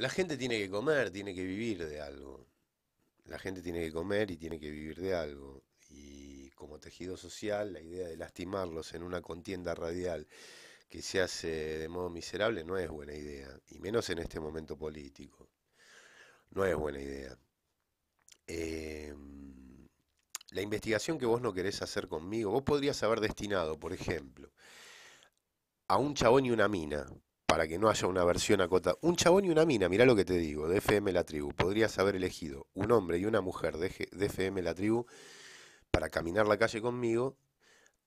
La gente tiene que comer, tiene que vivir de algo. La gente tiene que comer y tiene que vivir de algo. Y como tejido social, la idea de lastimarlos en una contienda radial que se hace de modo miserable no es buena idea, y menos en este momento político. No es buena idea. Em, la investigación que vos no querés hacer conmigo, vos podrías haber destinado, por ejemplo, a un chabón y una mina, para que no haya una versión acotada. Un chabón y una mina, mirá lo que te digo, de FM La Tribu. Podrías haber elegido un hombre y una mujer de, FM La Tribu para caminar la calle conmigo,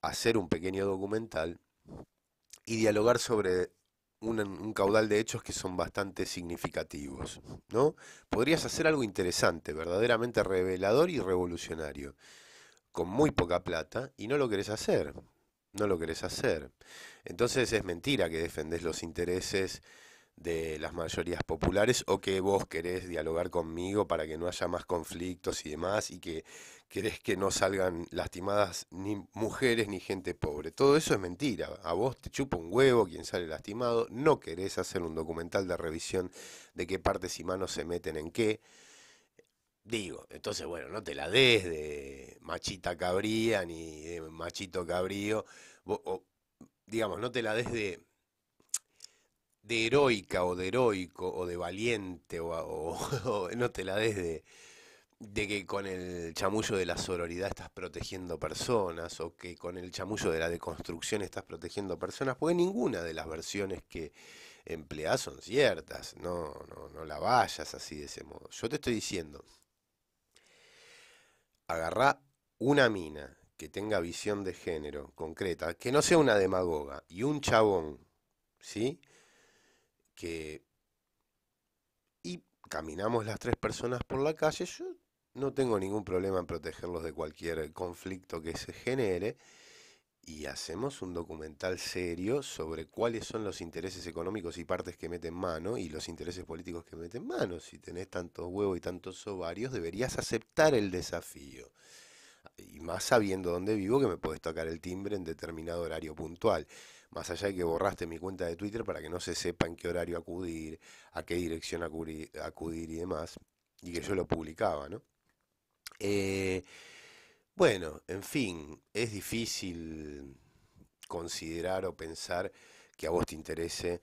hacer un pequeño documental y dialogar sobre un, caudal de hechos que son bastante significativos, ¿no? Podrías hacer algo interesante, verdaderamente revelador y revolucionario, con muy poca plata, y no lo querés hacer no lo querés hacer. Entonces es mentira que defendés los intereses de las mayorías populares o que vos querés dialogar conmigo para que no haya más conflictos y demás y que querés que no salgan lastimadas ni mujeres ni gente pobre. Todo eso es mentira. A vos te chupa un huevo quien sale lastimado. No querés hacer un documental de revisión de qué partes y manos se meten en qué. Digo, entonces, bueno, no te la des de machita cabría ni de machito cabrío. digamos, no te la des de, de heroica o de heroico o de valiente o, no te la des de, de que con el chamullo de la sororidad estás protegiendo personas o que con el chamullo de la deconstrucción estás protegiendo personas, porque ninguna de las versiones que empleás son ciertas, no, no, no la vayas así de ese modo. Yo te estoy diciendo, agarrá una mina que tenga visión de género concreta, que no sea una demagoga, y un chabón, ¿sí? Que... Y caminamos las tres personas por la calle, yo no tengo ningún problema en protegerlos de cualquier conflicto que se genere, y hacemos un documental serio sobre cuáles son los intereses económicos y partes que meten mano y los intereses políticos que meten mano. Si tenés tantos huevos y tantos ovarios, deberías aceptar el desafío. Y más sabiendo dónde vivo, que me podés tocar el timbre en determinado horario puntual. Más allá de que borraste mi cuenta de Twitter para que no se sepa en qué horario acudir, a qué dirección acudir, acudir y demás. Y que yo lo publicaba, ¿no? Eh, bueno, en fin, es difícil considerar o pensar que a vos te interese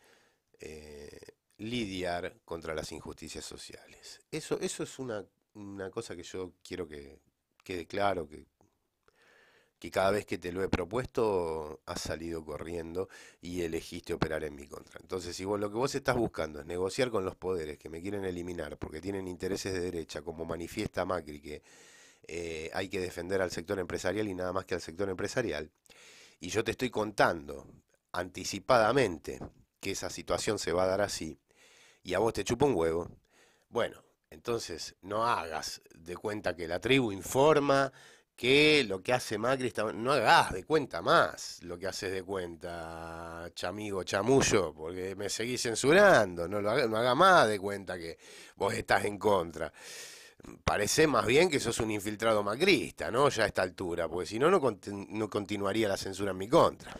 eh, lidiar contra las injusticias sociales. Eso, eso es una, cosa que yo quiero que quede claro, que, que cada vez que te lo he propuesto has salido corriendo y elegiste operar en mi contra. Entonces, si vos lo que vos estás buscando es negociar con los poderes que me quieren eliminar porque tienen intereses de derecha, como manifiesta Macri, que eh, hay que defender al sector empresarial y nada más que al sector empresarial. Y yo te estoy contando anticipadamente que esa situación se va a dar así y a vos te chupa un huevo. Bueno, entonces no hagas de cuenta que la tribu informa que lo que hace Macri No hagas de cuenta más lo que haces de cuenta, chamigo, chamullo, porque me seguís censurando. No, lo no más de cuenta que vos estás en contra parece más bien que sos un infiltrado macrista, ¿no? Ya a esta altura, porque si no, no, no continuaría la censura en mi contra.